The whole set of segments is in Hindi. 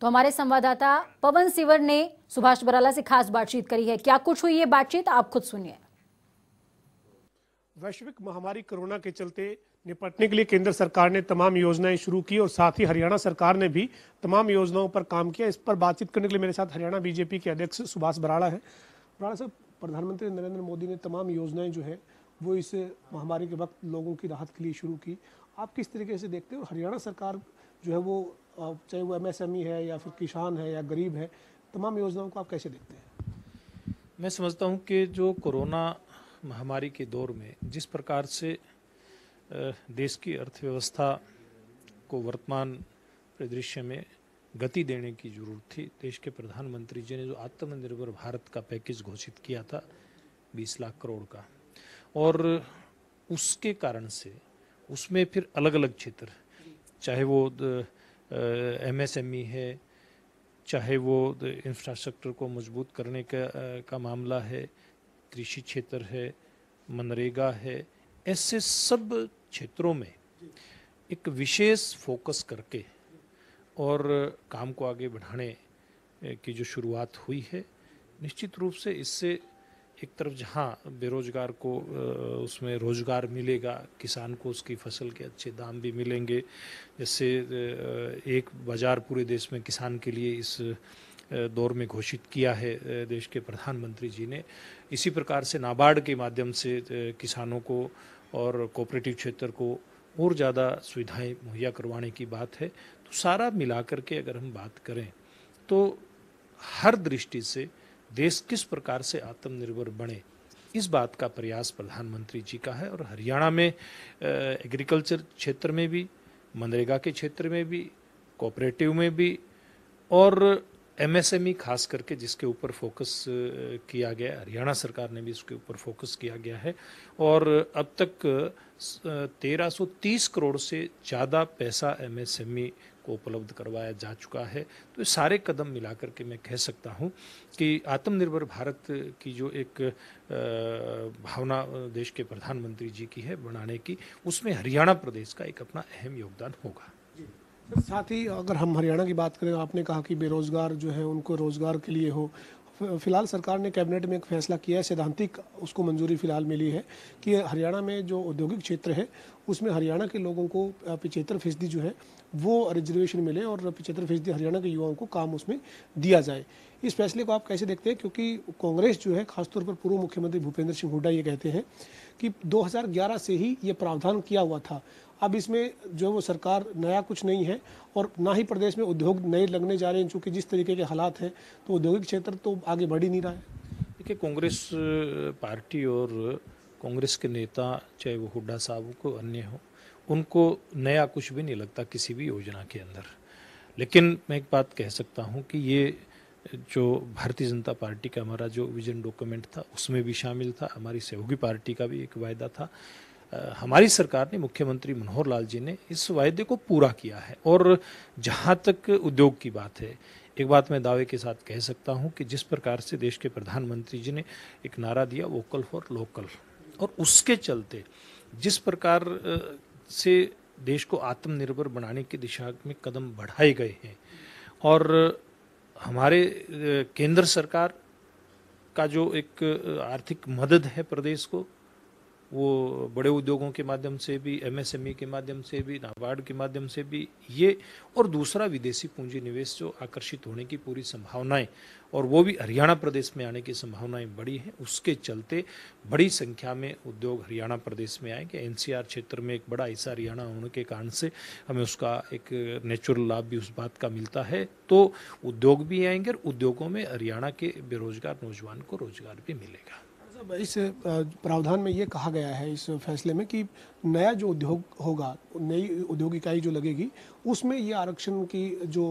तो हमारे संवाददाता पवन सिवर ने सुभाष बराला से खास बातचीत करी है क्या कुछ हुई ये बातचीत आप खुद सुनिए वैश्विक महामारी कोरोना के चलते निपटने के लिए केंद्र सरकार ने तमाम योजनाएं शुरू की और साथ ही हरियाणा सरकार ने भी तमाम योजनाओं पर काम किया इस पर बातचीत करने के लिए मेरे साथ हरियाणा बीजेपी के अध्यक्ष सुभाष बराड़ा है बराड़ा साहब प्रधानमंत्री नरेंद्र मोदी ने तमाम योजनाएं जो है वो इस महामारी के वक्त लोगों की राहत के लिए शुरू की आप किस तरीके से देखते हो हरियाणा सरकार जो है वो चाहे वो एम e है या फिर किसान है या गरीब है तमाम योजनाओं को आप कैसे देखते हैं मैं समझता हूँ कि जो कोरोना महामारी के दौर में जिस प्रकार से देश की अर्थव्यवस्था को वर्तमान परिदृश्य में गति देने की जरूरत थी देश के प्रधानमंत्री जी ने जो आत्मनिर्भर भारत का पैकेज घोषित किया था 20 लाख करोड़ का और उसके कारण से उसमें फिर अलग अलग क्षेत्र चाहे वो द, एमएसएमई e है चाहे वो इंफ्रास्ट्रक्चर को मजबूत करने का का मामला है कृषि क्षेत्र है मनरेगा है ऐसे सब क्षेत्रों में एक विशेष फोकस करके और काम को आगे बढ़ाने की जो शुरुआत हुई है निश्चित रूप से इससे एक तरफ जहाँ बेरोजगार को उसमें रोजगार मिलेगा किसान को उसकी फसल के अच्छे दाम भी मिलेंगे जिससे एक बाज़ार पूरे देश में किसान के लिए इस दौर में घोषित किया है देश के प्रधानमंत्री जी ने इसी प्रकार से नाबार्ड के माध्यम से किसानों को और कोऑपरेटिव क्षेत्र को और ज़्यादा सुविधाएं मुहैया करवाने की बात है तो सारा मिला करके अगर हम बात करें तो हर दृष्टि से देश किस प्रकार से आत्मनिर्भर बने इस बात का प्रयास प्रधानमंत्री जी का है और हरियाणा में एग्रीकल्चर क्षेत्र में भी मनरेगा के क्षेत्र में भी कोऑपरेटिव में भी और एमएसएमई खास करके जिसके ऊपर फोकस किया गया है हरियाणा सरकार ने भी इसके ऊपर फोकस किया गया है और अब तक 1330 करोड़ से ज़्यादा पैसा एमएसएमई को उपलब्ध करवाया जा चुका है तो सारे कदम मिला करके मैं कह सकता हूँ कि आत्मनिर्भर भारत की जो एक भावना देश के प्रधानमंत्री जी की है बनाने की उसमें हरियाणा प्रदेश का एक अपना अहम योगदान होगा साथ ही अगर हम हरियाणा की बात करें आपने कहा कि बेरोजगार जो है उनको रोजगार के लिए हो फिलहाल सरकार ने कैबिनेट में एक फैसला किया है सैद्धांतिक उसको मंजूरी फिलहाल मिली है कि हरियाणा में जो औद्योगिक क्षेत्र है उसमें हरियाणा के लोगों को पिछहत्तर फीसदी जो है वो रिजर्वेशन मिले और पिचहत्तर फीसदी हरियाणा के युवाओं को काम उसमें दिया जाए इस फैसले को आप कैसे देखते हैं क्योंकि कांग्रेस जो है खासतौर पर पूर्व मुख्यमंत्री भूपेंद्र सिंह हुड्डा ये कहते हैं कि 2011 से ही ये प्रावधान किया हुआ था अब इसमें जो वो सरकार नया कुछ नहीं है और ना ही प्रदेश में उद्योग नए लगने जा रहे हैं चूँकि जिस तरीके के हालात हैं तो औद्योगिक क्षेत्र तो आगे बढ़ ही नहीं रहा है देखिए कांग्रेस पार्टी और कांग्रेस के नेता चाहे वो हुड्डा साहब हो को अन्य हो उनको नया कुछ भी नहीं लगता किसी भी योजना के अंदर लेकिन मैं एक बात कह सकता हूँ कि ये जो भारतीय जनता पार्टी का हमारा जो विजन डॉक्यूमेंट था उसमें भी शामिल था हमारी सहयोगी पार्टी का भी एक वायदा था हमारी सरकार ने मुख्यमंत्री मनोहर लाल जी ने इस वायदे को पूरा किया है और जहाँ तक उद्योग की बात है एक बात मैं दावे के साथ कह सकता हूँ कि जिस प्रकार से देश के प्रधानमंत्री जी ने एक नारा दिया वोकल फॉर लोकल और उसके चलते जिस प्रकार से देश को आत्मनिर्भर बनाने की दिशा में कदम बढ़ाए गए हैं और हमारे केंद्र सरकार का जो एक आर्थिक मदद है प्रदेश को वो बड़े उद्योगों के माध्यम से भी एमएसएमई e के माध्यम से भी नाबार्ड के माध्यम से भी ये और दूसरा विदेशी पूंजी निवेश जो आकर्षित होने की पूरी संभावनाएं और वो भी हरियाणा प्रदेश में आने की संभावनाएं बड़ी हैं उसके चलते बड़ी संख्या में उद्योग हरियाणा प्रदेश में आएंगे एन क्षेत्र में एक बड़ा हिस्सा हरियाणा होने के कारण से हमें उसका एक नेचुरल लाभ भी उस बात का मिलता है तो उद्योग भी आएंगे और उद्योगों में हरियाणा के बेरोजगार नौजवान को रोजगार भी मिलेगा इस प्रावधान में ये कहा गया है इस फैसले में कि नया जो उद्योग होगा नई उद्योग इकाई जो लगेगी उसमें ये आरक्षण की जो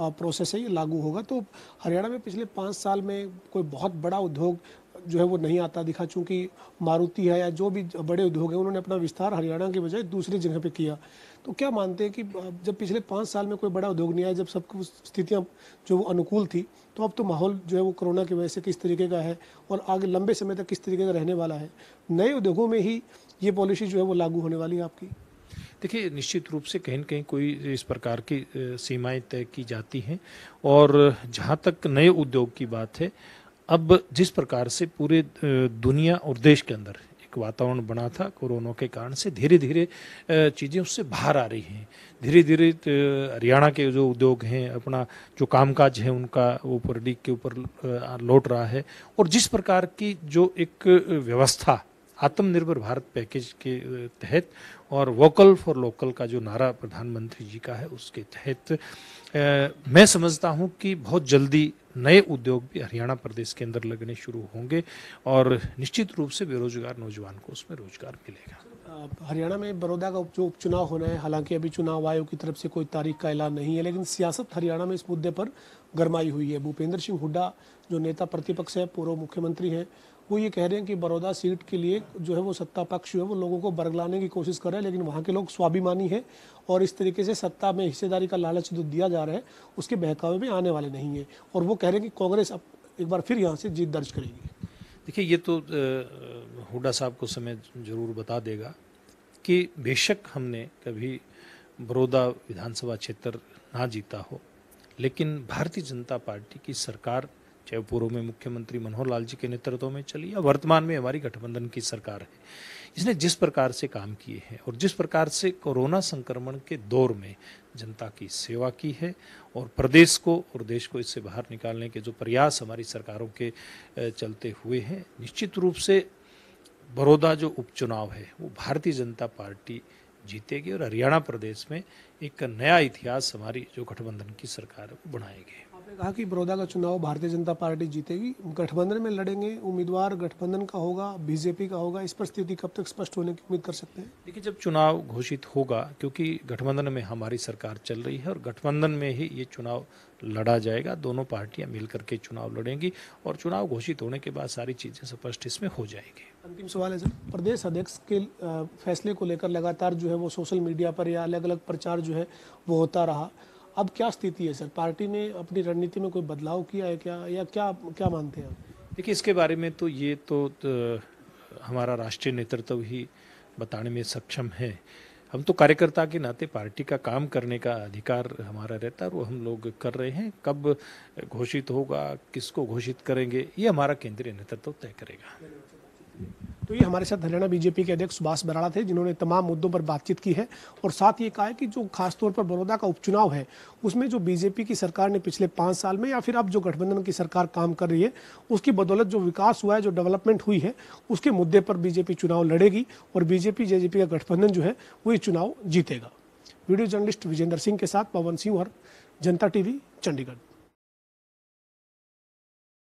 प्रोसेस है ये लागू होगा तो हरियाणा में पिछले पाँच साल में कोई बहुत बड़ा उद्योग जो है वो नहीं आता दिखा चूंकि मारुति है या जो भी बड़े उद्योग हैं उन्होंने अपना विस्तार हरियाणा के बजाय दूसरी जगह पे किया तो क्या मानते हैं कि जब पिछले पाँच साल में कोई बड़ा उद्योग नहीं आया जब सबको स्थितियाँ जो वो अनुकूल थी तो अब तो माहौल जो है वो कोरोना की वजह से किस तरीके का है और आगे लंबे समय तक किस तरीके का रहने वाला है नए उद्योगों में ही ये पॉलिसी जो है वो लागू होने वाली है आपकी देखिए निश्चित रूप से कहीं कहीं कोई इस प्रकार की सीमाएं तय की जाती हैं और जहाँ तक नए उद्योग की बात है अब जिस प्रकार से पूरे दुनिया और देश के अंदर एक वातावरण बना था कोरोना के कारण से धीरे धीरे चीज़ें उससे बाहर आ रही हैं धीरे धीरे हरियाणा के जो उद्योग हैं अपना जो कामकाज है उनका वो डीक के ऊपर लौट रहा है और जिस प्रकार की जो एक व्यवस्था आत्मनिर्भर भारत पैकेज के तहत और वोकल फॉर लोकल का जो नारा प्रधानमंत्री जी का है उसके तहत मैं समझता हूं कि बहुत जल्दी नए उद्योग भी हरियाणा प्रदेश के अंदर लगने शुरू होंगे और निश्चित रूप से बेरोजगार नौजवान को उसमें रोजगार मिलेगा हरियाणा में बड़ौदा का जो उपचुनाव होना है हालांकि अभी चुनाव आयोग की तरफ से कोई तारीख का ऐलान नहीं है लेकिन सियासत हरियाणा में इस मुद्दे पर गरमाई हुई है भूपेंद्र सिंह हुड्डा जो नेता प्रतिपक्ष है पूर्व मुख्यमंत्री हैं वो ये कह रहे हैं कि बड़ौदा सीट के लिए जो है वो सत्ता पक्ष जो है वो लोगों को बरगलाने की कोशिश कर रहे हैं लेकिन वहाँ के लोग स्वाभिमानी है और इस तरीके से सत्ता में हिस्सेदारी का लालच जो दिया जा रहा है उसके बहकावे में आने वाले नहीं है और वो कह रहे हैं कि कांग्रेस अब एक बार फिर यहाँ से जीत दर्ज करेगी देखिए ये तो हुडा साहब को समय जरूर बता देगा कि बेशक हमने कभी बड़ौदा विधानसभा क्षेत्र ना जीता हो लेकिन भारतीय जनता पार्टी की सरकार चाहे पूर्व में मुख्यमंत्री मनोहर लाल जी के नेतृत्व में चली या वर्तमान में हमारी गठबंधन की सरकार है इसने जिस प्रकार से काम किए हैं और जिस प्रकार से कोरोना संक्रमण के दौर में जनता की सेवा की है और प्रदेश को और देश को इससे बाहर निकालने के जो प्रयास हमारी सरकारों के चलते हुए हैं निश्चित रूप से बड़ौदा जो उपचुनाव है वो भारतीय जनता पार्टी जीतेगी और हरियाणा प्रदेश में एक नया इतिहास हमारी जो गठबंधन की सरकार है वो बनाएगी आपने कहा कि बड़ौदा का चुनाव भारतीय जनता पार्टी जीतेगी गठबंधन में लड़ेंगे उम्मीदवार गठबंधन का होगा बीजेपी का होगा इस परिस्थिति कब तक स्पष्ट होने की उम्मीद कर सकते हैं देखिए जब चुनाव घोषित होगा क्योंकि गठबंधन में हमारी सरकार चल रही है और गठबंधन में ही ये चुनाव लड़ा जाएगा दोनों पार्टियां मिलकर के चुनाव लड़ेंगी और चुनाव घोषित होने के बाद सारी चीज़ें स्पष्ट इसमें हो जाएगी अंतिम सवाल है सर प्रदेश अध्यक्ष के फैसले को लेकर लगातार जो है वो सोशल मीडिया पर या अलग अलग प्रचार जो है वो होता रहा अब क्या स्थिति है सर पार्टी ने अपनी रणनीति में कोई बदलाव किया है क्या या क्या क्या मानते हैं आप देखिए इसके बारे में तो ये तो, तो हमारा राष्ट्रीय नेतृत्व ही बताने में सक्षम है हम तो कार्यकर्ता के नाते पार्टी का काम करने का अधिकार हमारा रहता है वो हम लोग कर रहे हैं कब घोषित होगा किसको घोषित करेंगे ये हमारा केंद्रीय नेतृत्व तय करेगा तो ये हमारे साथ हरियाणा बीजेपी के अध्यक्ष सुभाष बराड़ा थे जिन्होंने तमाम मुद्दों पर बातचीत की है और साथ ये कहा है कि जो खासतौर पर बड़ौदा का उपचुनाव है उसमें जो बीजेपी की सरकार ने पिछले पाँच साल में या फिर अब जो गठबंधन की सरकार काम कर रही है उसकी बदौलत जो विकास हुआ है जो डेवलपमेंट हुई है उसके मुद्दे पर बीजेपी चुनाव लड़ेगी और बीजेपी जेजेपी का गठबंधन जो है वो ये चुनाव जीतेगा वीडियो जर्नलिस्ट विजेंद्र सिंह के साथ पवन सिंह और जनता टीवी चंडीगढ़